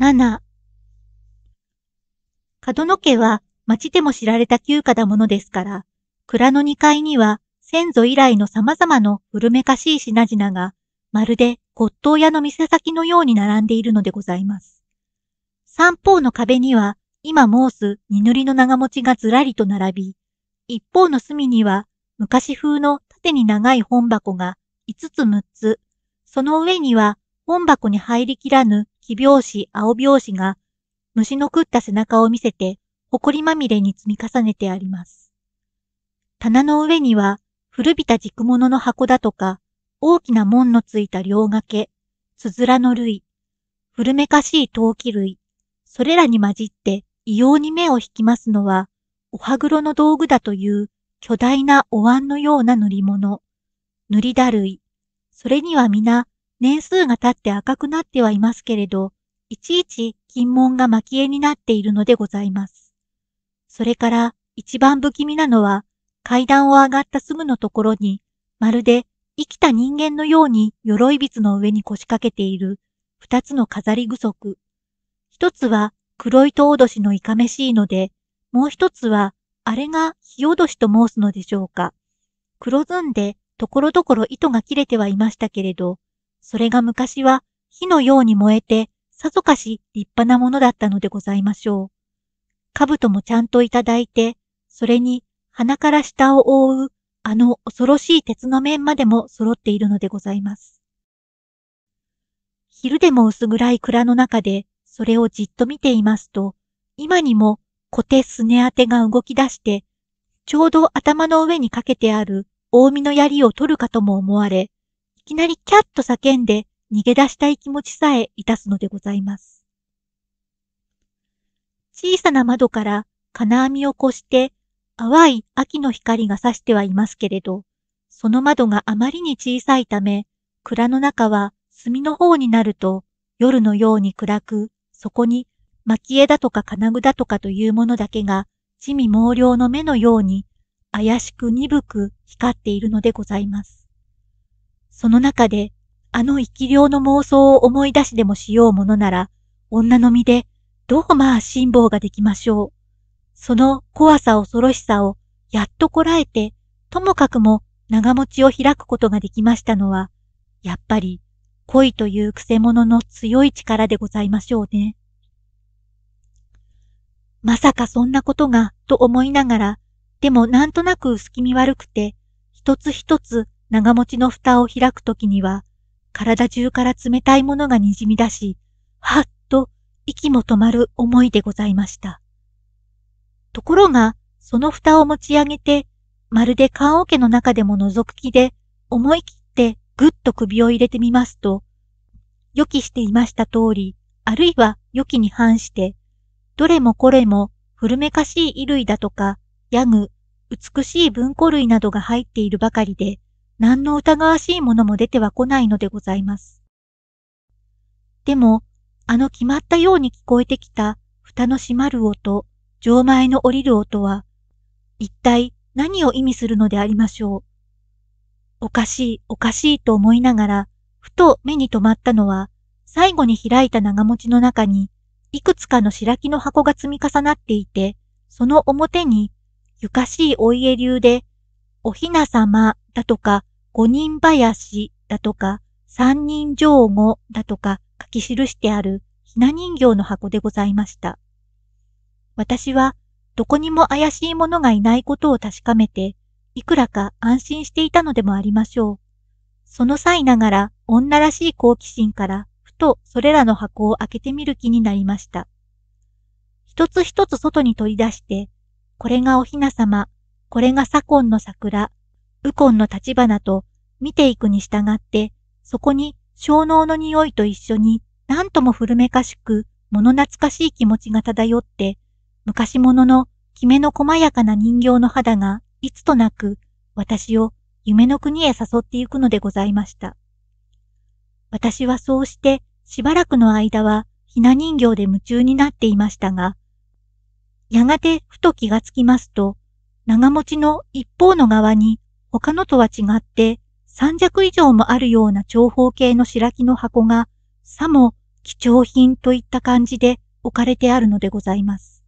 7角野家は町でも知られた旧家だものですから、蔵の2階には先祖以来の様々の古めかしい品々が、まるで骨董屋の店先のように並んでいるのでございます。三方の壁には、今申す二塗りの長持ちがずらりと並び、一方の隅には昔風の縦に長い本箱が5つ6つ、その上には本箱に入りきらぬ木拍子、青拍子が、虫の食った背中を見せて、埃まみれに積み重ねてあります。棚の上には、古びた軸物の箱だとか、大きな門のついた両掛け、つづらの類、古めかしい陶器類、それらに混じって異様に目を引きますのは、お歯黒の道具だという巨大なお椀のような塗り物、塗りだ類、それには皆、年数が経って赤くなってはいますけれど、いちいち金門が蒔絵になっているのでございます。それから一番不気味なのは階段を上がったすぐのところに、まるで生きた人間のように鎧櫃の上に腰掛けている二つの飾り具足。一つは黒いとおどしのいかめしいので、もう一つはあれが火おどしと申すのでしょうか。黒ずんでところどころ糸が切れてはいましたけれど、それが昔は火のように燃えて、さぞかし立派なものだったのでございましょう。兜もちゃんといただいて、それに鼻から下を覆うあの恐ろしい鉄の面までも揃っているのでございます。昼でも薄暗い蔵の中でそれをじっと見ていますと、今にも小手すね当てが動き出して、ちょうど頭の上にかけてある大見の槍を取るかとも思われ、いきなりキャッと叫んで逃げ出したい気持ちさえいたすのでございます。小さな窓から金網を越して淡い秋の光が差してはいますけれど、その窓があまりに小さいため、蔵の中は隅の方になると夜のように暗く、そこに蒔絵だとか金具だとかというものだけが地味猛量の目のように怪しく鈍く光っているのでございます。その中で、あの生き量の妄想を思い出しでもしようものなら、女の身で、どうまあ辛抱ができましょう。その怖さ恐ろしさを、やっとこらえて、ともかくも長持ちを開くことができましたのは、やっぱり、恋という癖者の強い力でございましょうね。まさかそんなことが、と思いながら、でもなんとなく薄気味悪くて、一つ一つ長持ちの蓋を開くときには、体中から冷たいものが滲み出し、はっと息も止まる思いでございました。ところが、その蓋を持ち上げて、まるで棺桶の中でも覗く気で、思い切ってぐっと首を入れてみますと、予期していました通り、あるいは予期に反して、どれもこれも古めかしい衣類だとか、ヤグ、美しい文庫類などが入っているばかりで、何の疑わしいものも出ては来ないのでございます。でも、あの決まったように聞こえてきた蓋の閉まる音、錠前の降りる音は、一体何を意味するのでありましょう。おかしい、おかしいと思いながら、ふと目に留まったのは、最後に開いた長持ちの中に、いくつかの白木の箱が積み重なっていて、その表に、ゆかしいお家流で、おひな様だとか、五人林だとか、三人上後だとか書き記してあるひな人形の箱でございました。私はどこにも怪しいものがいないことを確かめて、いくらか安心していたのでもありましょう。その際ながら女らしい好奇心からふとそれらの箱を開けてみる気になりました。一つ一つ外に取り出して、これがお雛様、これが左近の桜ウコンの立花と見ていくに従って、そこに小脳の匂いと一緒に何とも古めかしく物懐かしい気持ちが漂って、昔物のきめの細やかな人形の肌がいつとなく私を夢の国へ誘ってゆくのでございました。私はそうしてしばらくの間はひな人形で夢中になっていましたが、やがてふと気がつきますと、長持ちの一方の側に他のとは違って3尺以上もあるような長方形の白木の箱が、さも貴重品といった感じで置かれてあるのでございます。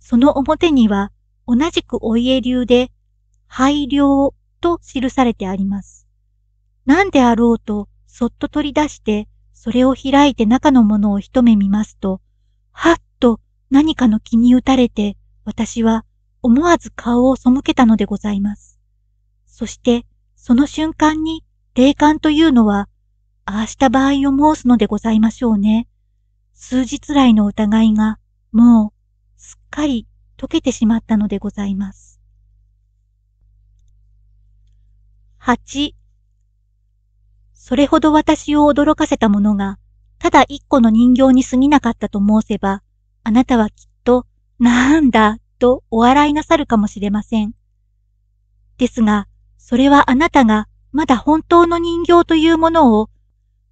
その表には、同じくお家流で、廃慮と記されてあります。何であろうと、そっと取り出して、それを開いて中のものを一目見ますと、はっと何かの気に打たれて、私は思わず顔を背けたのでございます。そしてその瞬間に霊感というのは、ああした場合を申すのでございましょうね。数日来の疑いが、もう、すっかり溶けてしまったのでございます。8、それほど私を驚かせたものが、ただ一個の人形に過ぎなかったと申せば、あなたはきっと、なんだ、とお笑いなさるかもしれません。ですが、それはあなたがまだ本当の人形というものを、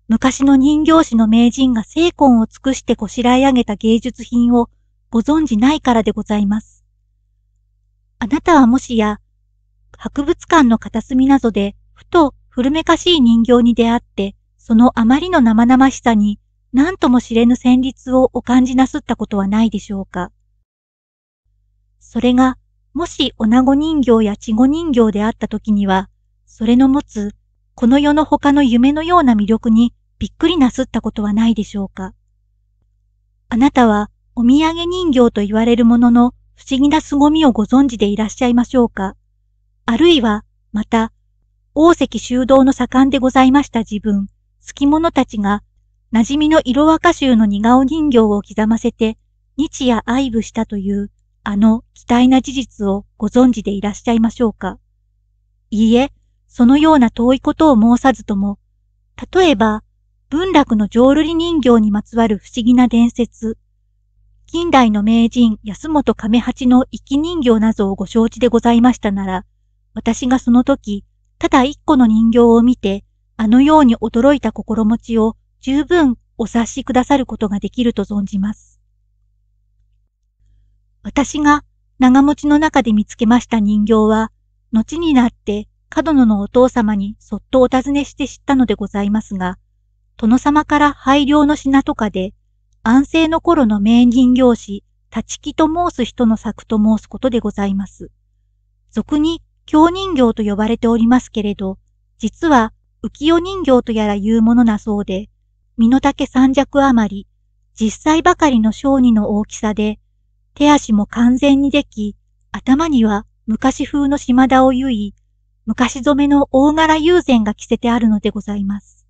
昔の人形師の名人が精魂を尽くしてこしらえ上げた芸術品をご存じないからでございます。あなたはもしや、博物館の片隅などで、ふと古めかしい人形に出会って、そのあまりの生々しさに、何とも知れぬ旋律をお感じなすったことはないでしょうか。それがもし女子人形や稚子人形であった時には、それの持つ、この世の他の夢のような魅力にびっくりなすったことはないでしょうか。あなたはお土産人形と言われるものの不思議な凄みをご存知でいらっしゃいましょうか。あるいは、また、大関修道の盛んでございました自分、好き者たちが、馴染みの色若衆の似顔人形を刻ませて、日夜愛撫したという、あの奇体な事実をご存知でいらっしゃいましょうかいいえ、そのような遠いことを申さずとも、例えば、文楽の浄瑠璃人形にまつわる不思議な伝説、近代の名人安本亀八の生き人形などをご承知でございましたなら、私がその時、ただ一個の人形を見て、あのように驚いた心持ちを十分お察しくださることができると存じます。私が長持ちの中で見つけました人形は、後になって角野のお父様にそっとお尋ねして知ったのでございますが、殿様から配慮の品とかで、安政の頃の名人形師、立木と申す人の作と申すことでございます。俗に京人形と呼ばれておりますけれど、実は浮世人形とやら言うものなそうで、身の丈三尺余り、実際ばかりの小児の大きさで、手足も完全にでき、頭には昔風の島田を結い、昔染めの大柄友禅が着せてあるのでございます。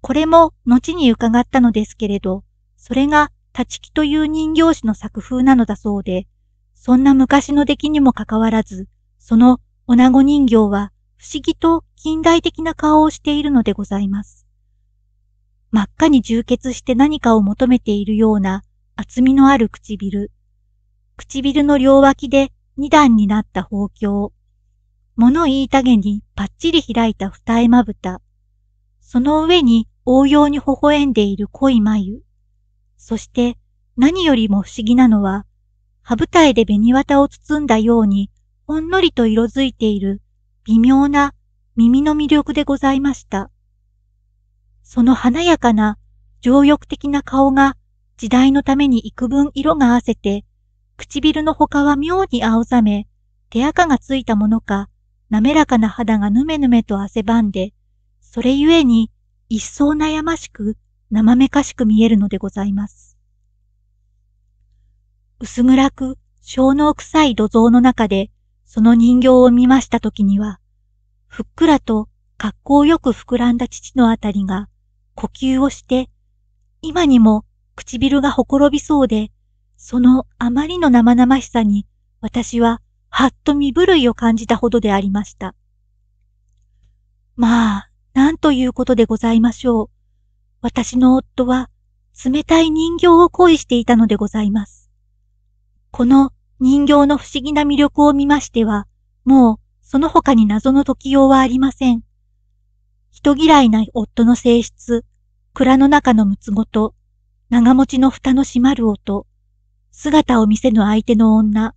これも後に伺ったのですけれど、それが立木という人形師の作風なのだそうで、そんな昔の出来にもかかわらず、その女子人形は不思議と近代的な顔をしているのでございます。真っ赤に充血して何かを求めているような厚みのある唇、唇の両脇で二段になった包鏡、物言いたげにパッチリ開いた二重まぶた、その上に応用に微笑んでいる濃い眉、そして何よりも不思議なのは、歯舞台で紅綿を包んだようにほんのりと色づいている微妙な耳の魅力でございました。その華やかな情欲的な顔が時代のために幾分色が合わせて、唇の他は妙に青ざめ、手垢がついたものか、滑らかな肌がぬめぬめと汗ばんで、それゆえに一層悩ましく、生めかしく見えるのでございます。薄暗く、小脳臭い土蔵の中で、その人形を見ましたときには、ふっくらと格好よく膨らんだ父のあたりが、呼吸をして、今にも唇がほころびそうで、そのあまりの生々しさに私ははっと身震いを感じたほどでありました。まあ、なんということでございましょう。私の夫は冷たい人形を恋していたのでございます。この人形の不思議な魅力を見ましては、もうその他に謎の時用はありません。人嫌いな夫の性質、蔵の中のむつごと、長持ちの蓋の閉まる音、姿を見せぬ相手の女、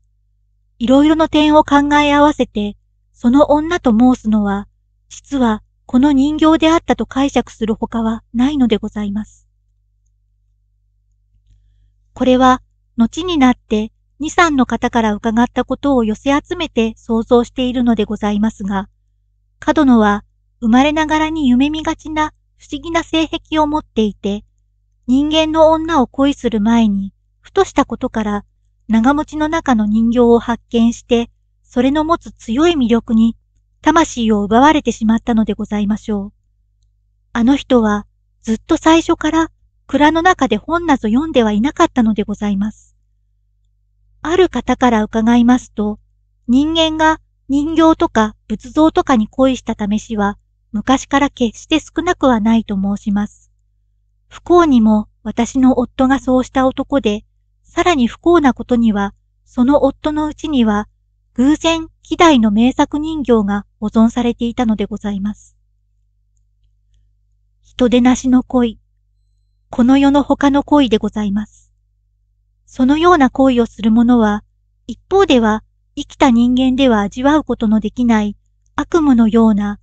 いろいろの点を考え合わせて、その女と申すのは、実はこの人形であったと解釈するほかはないのでございます。これは、後になって二三の方から伺ったことを寄せ集めて想像しているのでございますが、角野は生まれながらに夢見がちな不思議な性癖を持っていて、人間の女を恋する前に、ふとしたことから、長持ちの中の人形を発見して、それの持つ強い魅力に、魂を奪われてしまったのでございましょう。あの人は、ずっと最初から、蔵の中で本など読んではいなかったのでございます。ある方から伺いますと、人間が人形とか仏像とかに恋した試しは、昔から決して少なくはないと申します。不幸にも私の夫がそうした男で、さらに不幸なことには、その夫のうちには、偶然、希代の名作人形が保存されていたのでございます。人でなしの恋、この世の他の恋でございます。そのような恋をする者は、一方では生きた人間では味わうことのできない悪夢のような、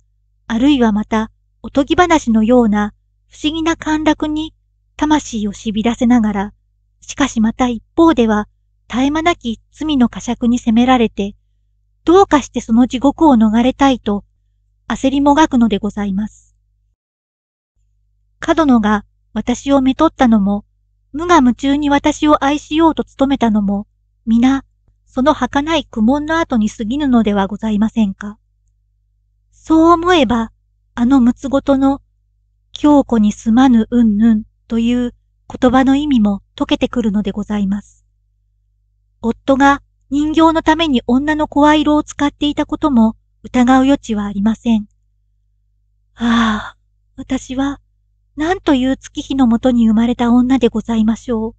あるいはまたおとぎ話のような不思議な陥落に魂を痺らせながら、しかしまた一方では絶え間なき罪の呵責に責められて、どうかしてその地獄を逃れたいと焦りもがくのでございます。角野が私をめとったのも、無我夢中に私を愛しようと努めたのも、皆、その儚い苦悶の後に過ぎぬのではございませんか。そう思えば、あの六つごとの強固にすまぬうんぬんという言葉の意味も解けてくるのでございます。夫が人形のために女の声色を使っていたことも疑う余地はありません。ああ、私は、何という月日のもとに生まれた女でございましょう。